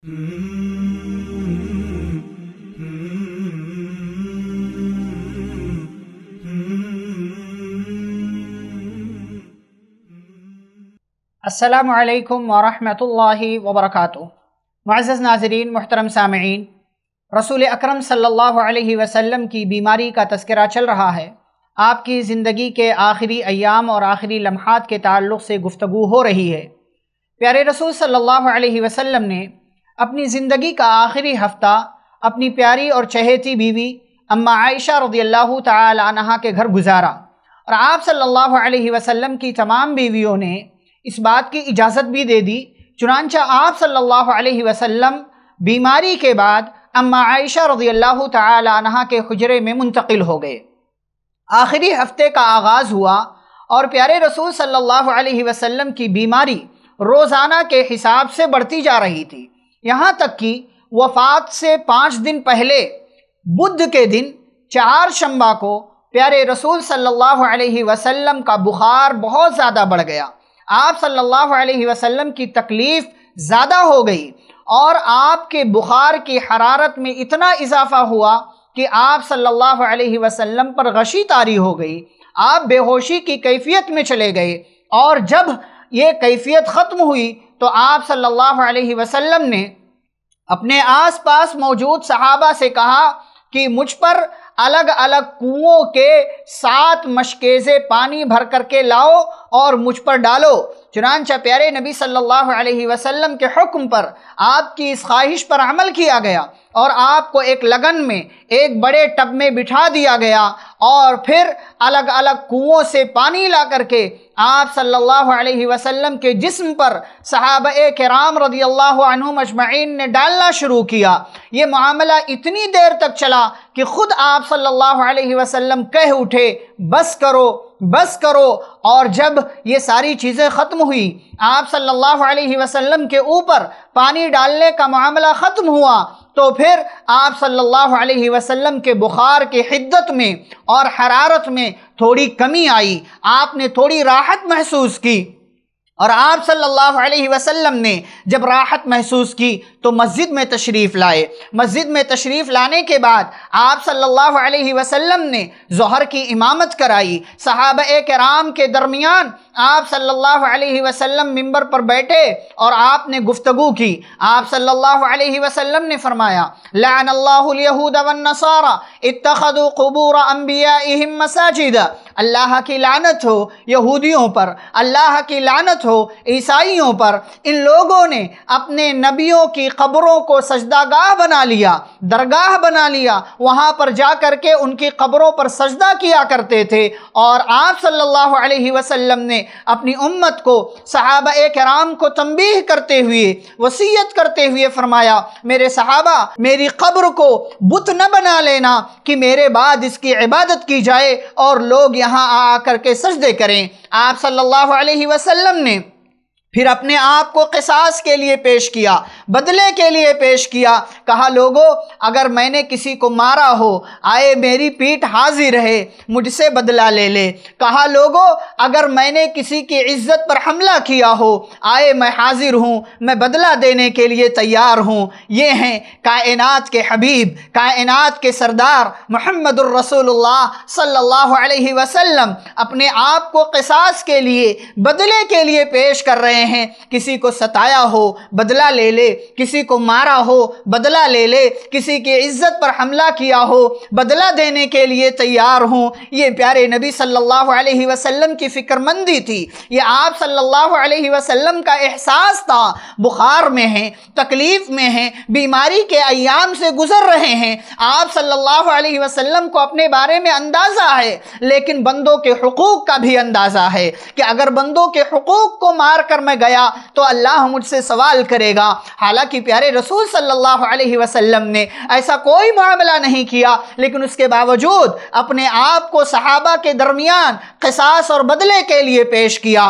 असलकम वरहि वबरक मज़ नाजरीन मोहतरम सामीन रसूल अक्रम सम की बीमारी का तस्करा चल रहा है आपकी ज़िंदगी के आखिरी अयाम और आखिरी लम्हात के ताल्लुक़ से गुफ्तु हो रही है प्यारे रसूल सल्लल्लाहु अलैहि ने अपनी ज़िंदगी का आखिरी हफ्ता अपनी प्यारी और चहेती बीवी अम्मा आयशा रदी अल्लाह तहा के घर गुजारा और आप सल्लल्लाहु अलैहि वसल्लम की तमाम बीवियों ने इस बात की इजाज़त भी दे दी चुनानचा आप सल्लल्लाहु अलैहि वसल्लम बीमारी के बाद अम्मा आयशा रजी अल्लाह तहा के हजरे में मुंतकिल हो गए आखिरी हफ्ते का आगाज़ हुआ और प्यारे रसूल सल्लल्लाहु अलैहि वसल्लम की बीमारी रोज़ाना के हिसाब से बढ़ती जा रही थी यहाँ तक कि वफात से पाँच दिन पहले बुध के दिन चार शंबा को प्यारे रसूल सल्लल्लाहु अलैहि वसल्लम का बुखार बहुत ज़्यादा बढ़ गया आप सल्लल्लाहु अलैहि वसल्लम की तकलीफ़ ज़्यादा हो गई और आपके बुखार की हरारत में इतना इजाफा हुआ कि आप सल्लल्लाहु अलैहि वसल्लम पर गशी तारी हो गई आप बेहोशी की कैफियत में चले गए और जब ये कैफियत ख़त्म हुई तो आप सल्लल्लाहु अलैहि वसल्लम ने अपने आसपास मौजूद सहाबा से कहा कि मुझ पर अलग अलग कुओं के सात मशकेज़े पानी भर करके लाओ और मुझ पर डालो चुनानचा प्यारे नबी सल्लल्लाहु अलैहि वसल्लम के हुक्म पर आपकी इस ख्वाहिश पर अमल किया गया और आपको एक लगन में एक बड़े टब में बिठा दिया गया और फिर अलग अलग कुओं से पानी ला करके आप सल्लल्लाहु अलैहि वसल्लम के जिस्म पर सहाब कराम रदी अल्लाह ने डालना शुरू किया ये मामला इतनी देर तक चला कि ख़ुद आप सल्लल्लाहु अलैहि वसल्लम कह उठे बस करो बस करो और जब ये सारी चीज़ें ख़त्म हुई आप सल्लल्लाहु अलैहि वसल्लम के ऊपर पानी डालने का मामला ख़त्म हुआ तो फिर आप सल्लल्लाहु अलैहि वसल्लम के बुखार के हिद्दत में और हरारत में थोड़ी कमी आई आपने थोड़ी राहत महसूस की और आप सल्लल्लाहु अलैहि वसल्लम ने जब राहत महसूस की तो मस्जिद में तशरीफ़ लाए मस्जिद में तशरीफ़ लाने के बाद आप सल्लल्लाहु अलैहि वसल्लम ने जहर की इमामत कराई सहाब कराम के दरमियान आप सल्लल्लाहु अलैहि वसल्लम मिंबर पर बैठे और आपने गुफ्तगु की आप सल्लल्लाहु अलैहि वसल्लम ने फरमाया लानल्लाहूदनसारा इतखद अम्बिया मसाजिद अल्लाह की लानत हो यहूदियों पर अल्लाह की लानत हो हो ईसाइयों पर इन लोगों ने अपने नबियों की ख़बरों को सजदागाह बना लिया दरगाह बना लिया वहाँ पर जा कर के उनकी ख़बरों पर सजदा किया करते थे और आप सल्लल्लाहु अलैहि वसल्लम ने अपनी उम्मत को सहाब कराम को तंबीह करते हुए वसीयत करते हुए फरमाया मेरे सहाबा मेरी ख़बर को बुत न बना लेना कि मेरे बाद इसकी इबादत की जाए और लोग यहाँ आ करके के सजदे करें आप सल्लल्लाहु अलैहि वसल्लम ने फिर अपने आप को किसास के लिए पेश किया बदले के लिए पेश किया कहा लोगों अगर मैंने किसी को मारा हो आए मेरी पीठ हाजिर है मुझसे बदला ले ले कहा लोगों अगर मैंने किसी की इज्जत पर हमला किया हो आए मैं हाजिर हूँ मैं बदला देने के लिए तैयार हूँ ये हैं कायनात के हबीब कायनात के सरदार मोहम्मद रसूलुल्लाह सल्लल्लाहु अलैहि वसल्लम अपने आप को किसास के लिए बदले के लिए पेश कर रहे गए हैं किसी को सताया हो बदला ले ले किसी को मारा हो बदला ले ले किसी की इज्जत पर हमला किया हो बदला देने के लिए तैयार हूँ ये प्यारे नबी सल्लल्लाहु अलैहि वसल्लम की फ़िक्रमंदी थी ये आप सल्लल्लाहु अलैहि वसल्लम का एहसास था बुखार में हैं तकलीफ़ में हैं बीमारी के अयाम से गुज़र रहे हैं आप सल्लल्लाहु अलैहि वसल्लम को अपने बारे में अंदाज़ा है लेकिन बंदों के हकूक़ का भी अंदाज़ा है कि अगर बंदों के हकूक़ को मार कर मैं गया तो अल्लाह मुझसे सवाल करेगा हालांकि प्यारे रसूल सल्लल्लाहु अलैहि वसल्लम ने ऐसा कोई मामला नहीं किया लेकिन उसके बावजूद अपने आप को सहाबा के दरमियान कसास और बदले के लिए पेश किया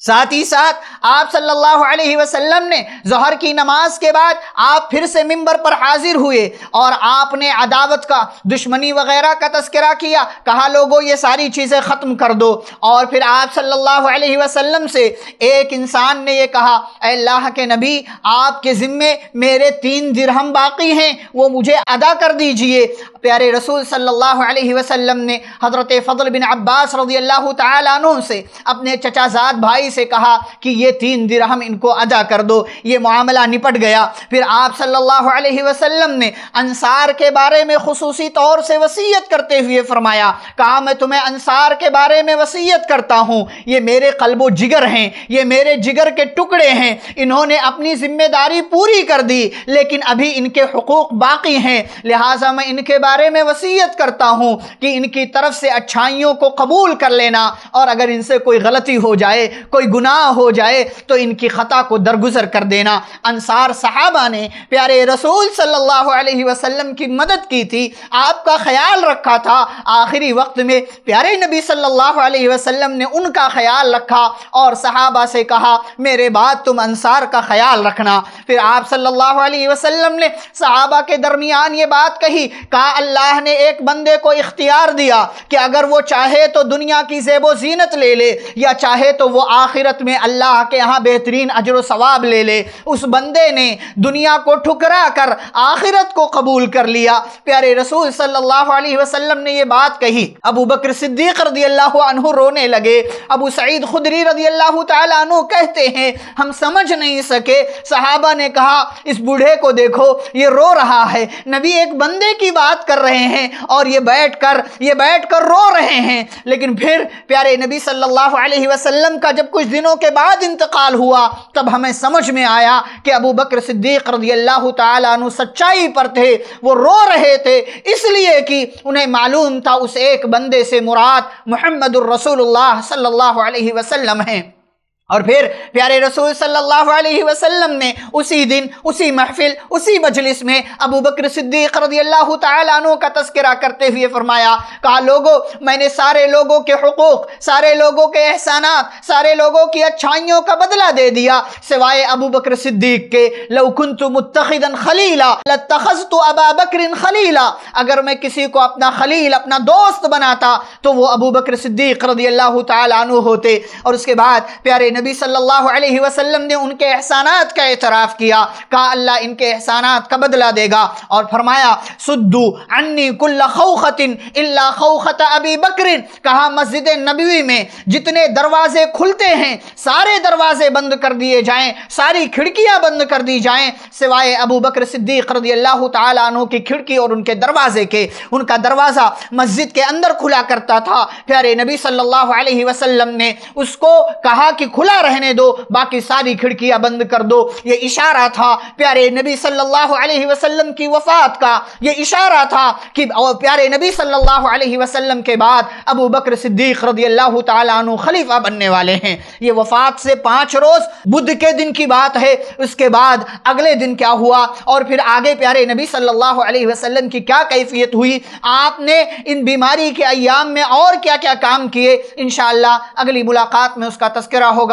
साथ ही साथ आप सल्लल्लाहु अलैहि वसल्लम ने जहर की नमाज के बाद आप फिर से मिंबर पर हाजिर हुए और आपने अदावत का दुश्मनी वगैरह का तस्करा किया कहा लोगों ये सारी चीज़ें ख़त्म कर दो और फिर आप सल्लल्लाहु अलैहि वसल्लम से एक इंसान ने ये कहा अल्लाह के नबी आपके ज़िम्मे मेरे तीन दिरहम बाकी हैं वो मुझे अदा कर दीजिए प्यारे रसूल सल्लल्लाहु अलैहि वसल्लम ने हज़रत फ़ضल बिन अब्बास रजी अल्लाह तु से अपने चचाजाद भाई से कहा कि ये तीन दिरहम इनको अदा कर दो ये मामला निपट गया फिर आप सल्लल्लाहु अलैहि वसल्लम ने अंसार के बारे में खसूसी तौर से वसीयत करते हुए फरमाया कहा मैं तुम्हें अंसार के बारे में वसीयत करता हूँ ये मेरे कल्बो जिगर हैं ये मेरे जिगर के टुकड़े हैं इन्होंने अपनी ज़िम्मेदारी पूरी कर दी लेकिन अभी इनके हकूक़ बाकी हैं लिहाजा मैं इनके बारे बारे में वसीयत करता हूँ कि इनकी तरफ से अच्छाइयों को कबूल कर लेना और अगर इनसे कोई गलती हो जाए कोई गुनाह हो जाए तो इनकी ख़ता को दरगुजर कर देना अनसार साहबा ने प्यारे रसूल सल्लल्लाहु अलैहि वसल्लम की मदद की थी आपका ख्याल रखा था आखिरी वक्त में प्यारे नबी सल्लल्लाहु अलैहि वसल्लम ने उनका ख्याल रखा और साहबा से कहा मेरे बाद तुम अनसार का ख्याल रखना फिर आप सल्लल्लाहु अलैहि वसल्लम ने साहबा के दरमियान ये बात कही कहा अल्लाह ने एक बंदे को इख्तियार दिया कि अगर वो चाहे तो दुनिया की जेबो जीनत ले ले या चाहे तो वो आखिरत में अल्लाह के यहाँ बेहतरीन अजर सवाब ले ले उस बंदे ने दुनिया को ठुकरा कर आखिरत को कबूल कर लिया प्यारे रसूल सल्लल्लाहु अलैहि वसल्लम ने यह बात कही अबू बकर सिद्दीक रदी अल्लाह रोने लगे अबू सईद खुदरी रदी अल्लाह तु कहते हैं हम समझ नहीं सके सहाबा ने कहा इस बूढ़े को देखो ये रो रहा है नबी एक बंदे की बात कर कर रहे हैं और ये बैठ कर ये बैठ कर रो रहे हैं लेकिन फिर प्यारे नबी सल्लल्लाहु अलैहि वसल्लम का जब कुछ दिनों के बाद इंतकाल हुआ तब हमें समझ में आया कि अबू बकर सिद्दीक रदी अल्लाह तु सच्चाई पर थे वो रो रहे थे इसलिए कि उन्हें मालूम था उस एक बंदे से मुराद मोहम्मद रसूलुल्लाह सल्लल्लाहु अलैहि वसल्लम हैं और फिर प्यारे रसूल सल्लल्लाहु अलैहि वसल्लम ने उसी दिन उसी महफिल उसी मजलिस में अबू बकर सिद्दीक रज़ी अल्लाह का तस्करा करते हुए फरमाया कहा लोगों मैंने सारे लोगों के हकूक़ सारे लोगों के एहसानात सारे लोगों की अच्छाइयों का बदला दे दिया सिवाय अबू बकर सिद्दीक के लउकुन तो मुतखदन खलीला लखज तो अबा बकर खलीला अगर मैं किसी को अपना खलील अपना दोस्त बनाता तो वो अबू बकर सिद्दीक रज़ी अल्लाह तु होते और उसके बाद प्यारे नबी सल्लल्लाहु अलैहि वसल्लम ने उनके एहसानात का एतराफ़ किया कहा अल्लाह इनके एहसानात का बदला देगा और फरमाया सुद्दू अन्नी कुल्ला खौखतिन इल्ला खौखत अबी बकरिन कहा मस्जिद नबी में जितने दरवाजे खुलते हैं सारे दरवाजे बंद कर दिए जाएं सारी खिड़कियाँ बंद कर दी जाएं सिवाय अबू बकर सिद्दीक रदी अल्लाह तु की खिड़की और उनके दरवाजे के उनका दरवाज़ा मस्जिद के अंदर खुला करता था प्यारे नबी सल्लल्लाहु अलैहि वसल्लम ने उसको कहा कि खुल खुला रहने दो बाकी सारी खिड़कियां बंद कर दो ये इशारा था प्यारे नबी सल्लल्लाहु अलैहि वसल्लम की वफात का ये इशारा था कि प्यारे नबी सल्लल्लाहु अलैहि वसल्लम के बाद अबू बकर सिद्दीक रदी अल्लाह तु खलीफा बनने वाले हैं ये वफात से पांच रोज़ बुध के दिन की बात है उसके बाद अगले दिन क्या हुआ और फिर आगे प्यारे नबी सल्लल्लाहु अलैहि वसल्लम की क्या कैफियत हुई आपने इन बीमारी के अयाम में और क्या क्या काम किए इन अगली मुलाकात में उसका तस्करा होगा